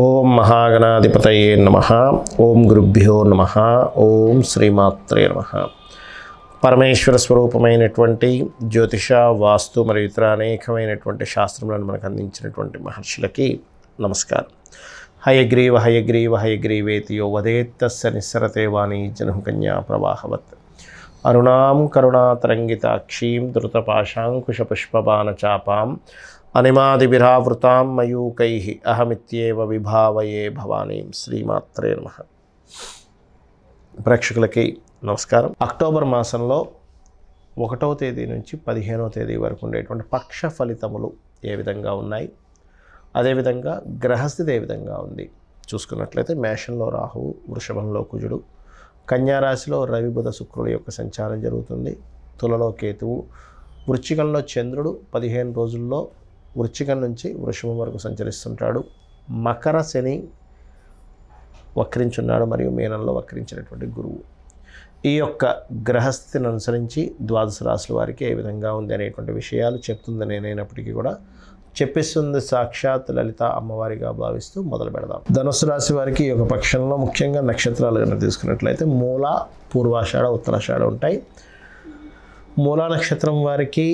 ఓం మహాగణాధిపతయే నమ ఓం గురుభ్యో నమ ఓం శ్రీమాత్రే నమ పరమేశ్వర స్వరూపమైనటువంటి జ్యోతిష వాస్తు మరియు ఇతర అనేకమైనటువంటి శాస్త్రములను మనకు అందించినటువంటి మహర్షులకి నమస్కారం హయగ్రీవ హయగ్రీవ హయగ్రీవేతి యో వదేత్త నిస్సరతే వాణీ జనుకన్యా ప్రవాహవత్ అరుణాం కరుణాతరంగితాక్షీం ధృతపాశాంకుశపుష్పబాణచాపాం అనిమాదిభిరావృతాం మయూకై అహమిత్యేవ విభావయే భవానీం శ్రీమాత్రే నమ ప్రేక్షకులకి నమస్కారం అక్టోబర్ మాసంలో ఒకటో తేదీ నుంచి పదిహేనో తేదీ వరకు ఉండేటువంటి పక్ష ఫలితములు ఏ విధంగా ఉన్నాయి అదేవిధంగా గ్రహస్థితి ఏ విధంగా ఉంది చూసుకున్నట్లయితే మేషంలో రాహువు వృషభంలో కుజుడు కన్యారాశిలో రవి బుధ శుక్రుల యొక్క సంచారం జరుగుతుంది తులలో కేతువు వృశ్చికంలో చంద్రుడు పదిహేను రోజుల్లో వృశ్చికం నుంచి వృషభం వరకు సంచరిస్తుంటాడు మకర శని వక్రించున్నాడు మరియు మీనంలో వక్రించినటువంటి గురువు ఈ యొక్క గ్రహస్థితిని అనుసరించి ద్వాదశ రాశుల వారికి ఏ విధంగా ఉంది అనేటువంటి విషయాలు చెప్తుందని నేనైనప్పటికీ కూడా చెప్పిస్తుంది సాక్షాత్ లలిత అమ్మవారిగా భావిస్తూ మొదలు పెడదాం ధనుసు రాశి వారికి ఒక పక్షంలో ముఖ్యంగా నక్షత్రాలు కనుక తీసుకున్నట్లయితే మూల పూర్వాషాఢ ఉత్తరాషాఢ ఉంటాయి మూలా నక్షత్రం వారికి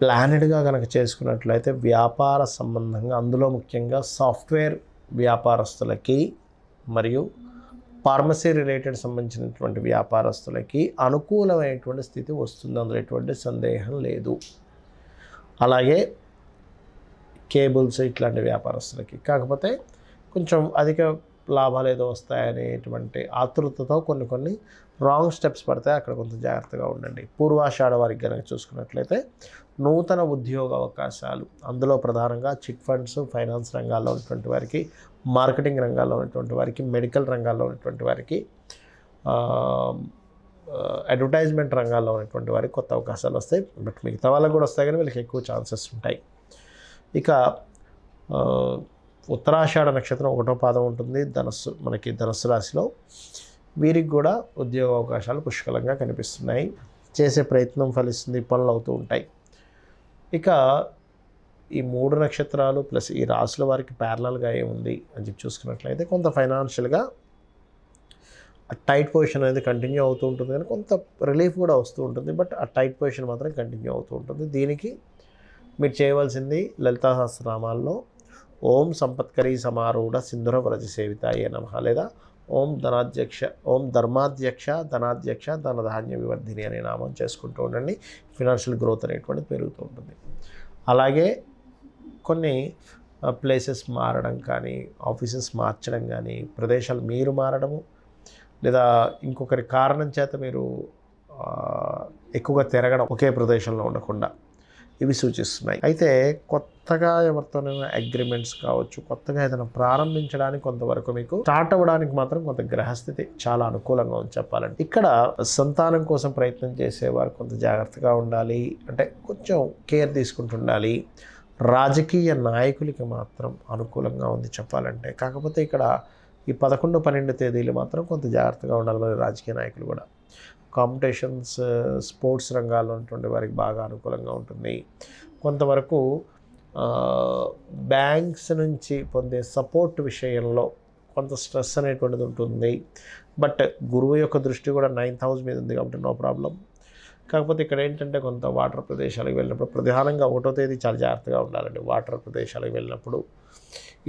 ప్లానెడ్గా కనుక చేసుకున్నట్లయితే వ్యాపార సంబంధంగా అందులో ముఖ్యంగా సాఫ్ట్వేర్ వ్యాపారస్తులకి మరియు ఫార్మసీ రిలేటెడ్ సంబంధించినటువంటి వ్యాపారస్తులకి అనుకూలమైనటువంటి స్థితి వస్తుంది అందులో ఎటువంటి సందేహం లేదు అలాగే కేబుల్స్ ఇట్లాంటి వ్యాపారస్తులకి కాకపోతే కొంచెం అధిక లాభాలు ఏదో వస్తాయనేటువంటి ఆతృతతో కొన్ని కొన్ని రాంగ్ స్టెప్స్ పడితే అక్కడ కొంత జాగ్రత్తగా ఉండండి పూర్వాషాఢ వారికి కనుక చూసుకున్నట్లయితే నూతన ఉద్యోగ అవకాశాలు అందులో ప్రధానంగా చిట్ ఫండ్స్ ఫైనాన్స్ రంగాల్లో ఉన్నటువంటి వారికి మార్కెటింగ్ రంగాల్లో ఉన్నటువంటి వారికి మెడికల్ రంగాల్లో ఉన్నటువంటి వారికి అడ్వర్టైజ్మెంట్ రంగాల్లో ఉన్నటువంటి వారికి కొత్త అవకాశాలు వస్తాయి బట్ మిగతా వాళ్ళకు కూడా వస్తాయి కానీ వీళ్ళకి ఎక్కువ ఛాన్సెస్ ఉంటాయి ఇక ఉత్తరాషాఢ నక్షత్రం ఒకటో పాదం ఉంటుంది ధనస్సు మనకి ధనస్సు రాశిలో వీరికి కూడా ఉద్యోగ అవకాశాలు పుష్కలంగా కనిపిస్తున్నాయి చేసే ప్రయత్నం ఫలిస్తుంది పనులు అవుతూ ఉంటాయి ఇక ఈ మూడు నక్షత్రాలు ప్లస్ ఈ రాసుల వారికి ప్యారలల్గా ఏముంది అని చెప్పి చూసుకున్నట్లయితే కొంత ఫైనాన్షియల్గా టైట్ పొజిషన్ అనేది కంటిన్యూ అవుతూ ఉంటుంది కానీ కొంత రిలీఫ్ కూడా వస్తూ ఉంటుంది బట్ ఆ టైట్ పొజిషన్ మాత్రం కంటిన్యూ అవుతూ ఉంటుంది దీనికి మీరు చేయవలసింది లలితా సహస్రనామాల్లో ఓం సంపత్కరీ సమారూఢ సింధుర వ్రజ సేవితాయ నమ లేదా ఓం ధనాధ్యక్ష ఓం ధర్మాధ్యక్ష ధనాధ్యక్ష ధనధాన్య వివర్ధిని అనే నామం చేసుకుంటూ ఉండండి ఫినాన్షియల్ గ్రోత్ అనేటువంటిది పెరుగుతూ ఉంటుంది అలాగే కొన్ని ప్లేసెస్ మారడం కానీ ఆఫీసెస్ మార్చడం కానీ ప్రదేశాలు మీరు మారడము లేదా ఇంకొకరి కారణం చేత మీరు ఎక్కువగా తిరగడం ఒకే ప్రదేశంలో ఉండకుండా ఇవి సూచిస్తున్నాయి అయితే కొత్తగా ఎవరితోనైనా అగ్రిమెంట్స్ కావచ్చు కొత్తగా ఏదైనా ప్రారంభించడానికి కొంతవరకు మీకు స్టార్ట్ అవ్వడానికి మాత్రం కొంత గ్రహస్థితి చాలా అనుకూలంగా ఉంది చెప్పాలంటే ఇక్కడ సంతానం కోసం ప్రయత్నం చేసేవారు కొంత జాగ్రత్తగా ఉండాలి అంటే కొంచెం కేర్ తీసుకుంటుండాలి రాజకీయ నాయకులకి మాత్రం అనుకూలంగా ఉంది చెప్పాలంటే కాకపోతే ఇక్కడ ఈ పదకొండు పన్నెండు తేదీలు మాత్రం కొంత జాగ్రత్తగా ఉండాలి మరి రాజకీయ నాయకులు కూడా కాంపిటీషన్స్ స్పోర్ట్స్ రంగాల్లో ఉన్నటువంటి వారికి బాగా అనుకూలంగా ఉంటుంది కొంతవరకు బ్యాంక్స్ నుంచి పొందే సపోర్ట్ విషయంలో కొంత స్ట్రెస్ అనేటువంటిది ఉంటుంది బట్ గురువు యొక్క దృష్టి కూడా నైన్త్ హౌస్ మీద ఉంది కాబట్టి నో ప్రాబ్లం కాకపోతే ఇక్కడ ఏంటంటే కొంత వాటర్ ప్రదేశాలకు వెళ్ళినప్పుడు ప్రధానంగా ఒకటో తేదీ చాలా జాగ్రత్తగా ఉండాలండి వాటర్ ప్రదేశాలకు వెళ్ళినప్పుడు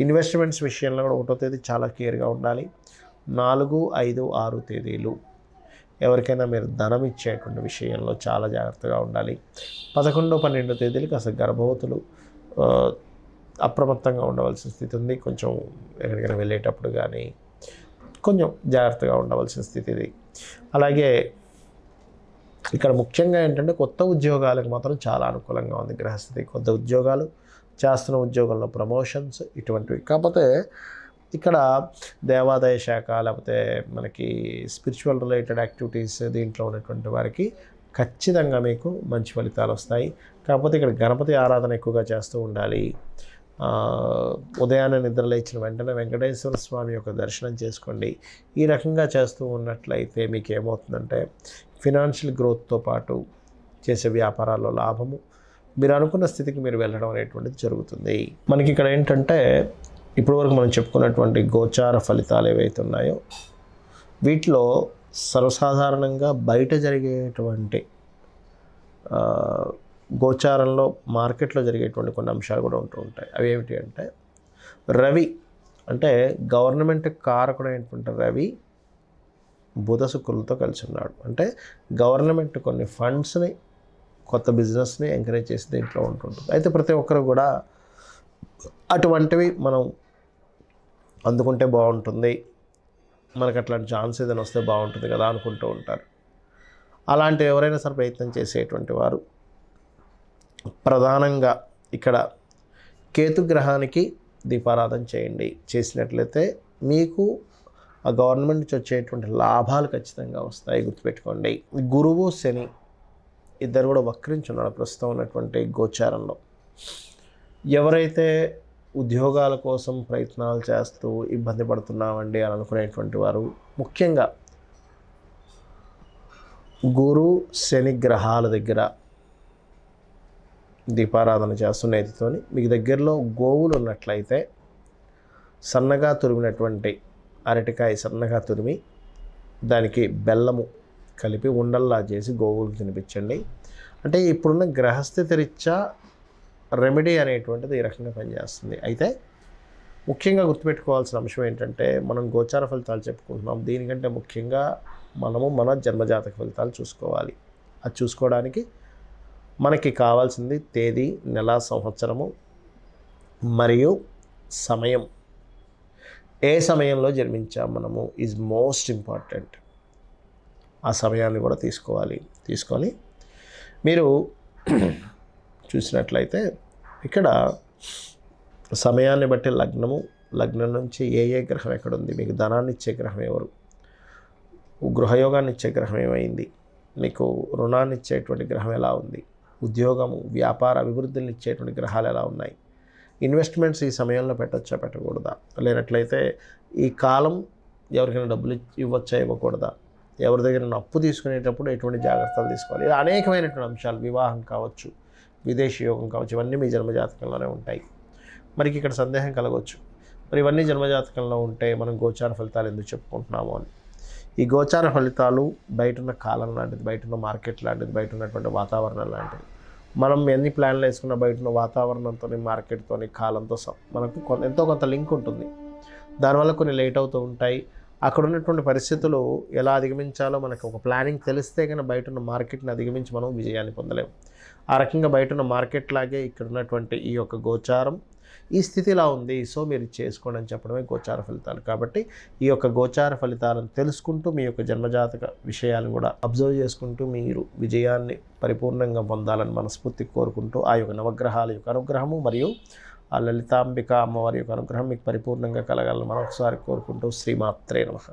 ఇన్వెస్ట్మెంట్స్ విషయంలో కూడా ఒకటో తేదీ చాలా కేర్గా ఉండాలి నాలుగు ఐదు ఆరు తేదీలు ఎవరికైనా మీరు ధనం ఇచ్చేటువంటి విషయంలో చాలా జాగ్రత్తగా ఉండాలి పదకొండో పన్నెండో తేదీలకు అసలు గర్భవతులు అప్రమత్తంగా ఉండవలసిన స్థితి ఉంది కొంచెం ఎక్కడికైనా వెళ్ళేటప్పుడు కానీ కొంచెం జాగ్రత్తగా ఉండవలసిన స్థితి ఇది అలాగే ఇక్కడ ముఖ్యంగా ఏంటంటే కొత్త ఉద్యోగాలకు మాత్రం చాలా అనుకూలంగా ఉంది గ్రహస్థితి కొత్త ఉద్యోగాలు చేస్తున్న ఉద్యోగంలో ప్రమోషన్స్ ఇటువంటివి కాకపోతే ఇక్కడ దేవాదాయ శాఖ లేకపోతే మనకి స్పిరిచువల్ రిలేటెడ్ యాక్టివిటీస్ దీంట్లో ఉన్నటువంటి వారికి ఖచ్చితంగా మీకు మంచి ఫలితాలు వస్తాయి కాకపోతే ఇక్కడ గణపతి ఆరాధన ఎక్కువగా చేస్తూ ఉండాలి ఉదయాన్నే నిద్ర లేచిన వెంటనే వెంకటేశ్వర స్వామి యొక్క దర్శనం చేసుకోండి ఈ రకంగా చేస్తూ ఉన్నట్లయితే మీకు ఏమవుతుందంటే ఫినాన్షియల్ గ్రోత్తో పాటు చేసే వ్యాపారాల్లో లాభము మీరు అనుకున్న స్థితికి మీరు వెళ్ళడం అనేటువంటిది జరుగుతుంది మనకి ఇక్కడ ఏంటంటే ఇప్పటివరకు మనం చెప్పుకున్నటువంటి గోచార ఫలితాలు ఏవైతే ఉన్నాయో వీటిలో సర్వసాధారణంగా బయట జరిగేటువంటి గోచారంలో మార్కెట్లో జరిగేటువంటి కొన్ని అంశాలు కూడా ఉంటూ ఉంటాయి అవి ఏమిటి అంటే రవి అంటే గవర్నమెంట్ కారకుడైనటువంటి రవి బుధ శుక్రులతో కలిసి ఉన్నాడు అంటే గవర్నమెంట్ కొన్ని ఫండ్స్ని కొత్త బిజినెస్ని ఎంకరేజ్ చేసి దీంట్లో ఉంటుంటుంది అయితే ప్రతి ఒక్కరు కూడా అటువంటివి మనం అందుకుంటే బాగుంటుంది మనకు అట్లాంటి ఛాన్స్ ఏదైనా వస్తే బాగుంటుంది కదా అనుకుంటూ ఉంటారు అలాంటి ఎవరైనా సరే ప్రయత్నం చేసేటువంటి వారు ప్రధానంగా ఇక్కడ కేతుగ్రహానికి దీపారాధన చేయండి చేసినట్లయితే మీకు ఆ గవర్నమెంట్ నుంచి వచ్చేటువంటి లాభాలు ఖచ్చితంగా వస్తాయి గుర్తుపెట్టుకోండి గురువు శని ఇద్దరు కూడా వక్రించున్నారు ప్రస్తుతం ఉన్నటువంటి గోచారంలో ఎవరైతే ఉద్యోగాల కోసం ప్రయత్నాలు చేస్తూ ఇబ్బంది పడుతున్నామండి అని అనుకునేటువంటి వారు ముఖ్యంగా గురు శని గ్రహాల దగ్గర దీపారాధన చేస్తున్న ఇదితోని మీకు దగ్గరలో గోవులు ఉన్నట్లయితే సన్నగా తురిమినటువంటి అరటికాయ సన్నగా తురిమి దానికి బెల్లము కలిపి ఉండల్లా చేసి గోవులు తినిపించండి అంటే ఇప్పుడున్న గ్రహస్థితి రీత్యా రెమెడీ అనేటువంటిది ఈ రకంగా పనిచేస్తుంది అయితే ముఖ్యంగా గుర్తుపెట్టుకోవాల్సిన అంశం ఏంటంటే మనం గోచార ఫలితాలు చెప్పుకుంటున్నాం దీనికంటే ముఖ్యంగా మనము మన జన్మజాతక ఫలితాలు చూసుకోవాలి అది చూసుకోవడానికి మనకి కావాల్సింది తేదీ నెల సంవత్సరము మరియు సమయం ఏ సమయంలో జన్మించాం మనము ఈజ్ మోస్ట్ ఇంపార్టెంట్ ఆ సమయాన్ని కూడా తీసుకోవాలి తీసుకొని మీరు చూసినట్లయితే ఇక్కడ సమయాన్ని బట్టి లగ్నము లగ్నం నుంచి ఏ ఏ గ్రహం ఉంది మీకు ధనాన్ని ఇచ్చే గ్రహం ఎవరు గృహయోగాన్ని ఇచ్చే గ్రహం ఏమైంది మీకు రుణాన్ని ఇచ్చేటువంటి గ్రహం ఎలా ఉంది ఉద్యోగము వ్యాపార అభివృద్ధిని ఇచ్చేటువంటి గ్రహాలు ఎలా ఉన్నాయి ఇన్వెస్ట్మెంట్స్ ఈ సమయంలో పెట్టచ్చా పెట్టకూడదా లేనట్లయితే ఈ కాలం ఎవరికైనా డబ్బులు ఇవ్వచ్చా ఇవ్వకూడదా ఎవరి దగ్గర అప్పు తీసుకునేటప్పుడు ఎటువంటి జాగ్రత్తలు తీసుకోవాలి అనేకమైనటువంటి అంశాలు వివాహం కావచ్చు విదేశీ యోగం కావచ్చు ఇవన్నీ మీ జన్మజాతకంలోనే ఉంటాయి మనకి ఇక్కడ సందేహం కలగవచ్చు మరి ఇవన్నీ జన్మజాతకంలో ఉంటే మనం గోచార ఫలితాలు ఎందుకు చెప్పుకుంటున్నాము అని ఈ గోచార ఫలితాలు ఉన్న కాలం లాంటిది ఉన్న మార్కెట్ లాంటిది బయట ఉన్నటువంటి వాతావరణం లాంటిది మనం ఎన్ని ప్లాన్లు వేసుకున్న బయటన్న వాతావరణంతో మార్కెట్తో కాలంతో మనకు కొంత ఎంతో కొంత లింక్ ఉంటుంది దానివల్ల కొన్ని లేట్ అవుతూ ఉంటాయి అక్కడ ఉన్నటువంటి పరిస్థితులు ఎలా అధిగమించాలో మనకు ఒక ప్లానింగ్ తెలిస్తే కానీ బయట ఉన్న మార్కెట్ని అధిగమించి మనం విజయాన్ని పొందలేము ఆ రకంగా బయట ఉన్న మార్కెట్ లాగే ఇక్కడ ఉన్నటువంటి ఈ యొక్క గోచారం ఈ స్థితి ఇలా ఉంది సో మీరు చేసుకోండి అని చెప్పడమే గోచార ఫలితాలు కాబట్టి ఈ యొక్క గోచార ఫలితాలను తెలుసుకుంటూ మీ యొక్క జన్మజాతక విషయాలను కూడా అబ్జర్వ్ చేసుకుంటూ మీరు విజయాన్ని పరిపూర్ణంగా పొందాలని మనస్ఫూర్తి కోరుకుంటూ ఆ యొక్క నవగ్రహాల యొక్క అనుగ్రహము మరియు ఆ లలితాంబిక అమ్మవారి యొక్క అనుగ్రహం మీకు పరిపూర్ణంగా కలగాలని మరొకసారి కోరుకుంటూ శ్రీమాత్రే నమ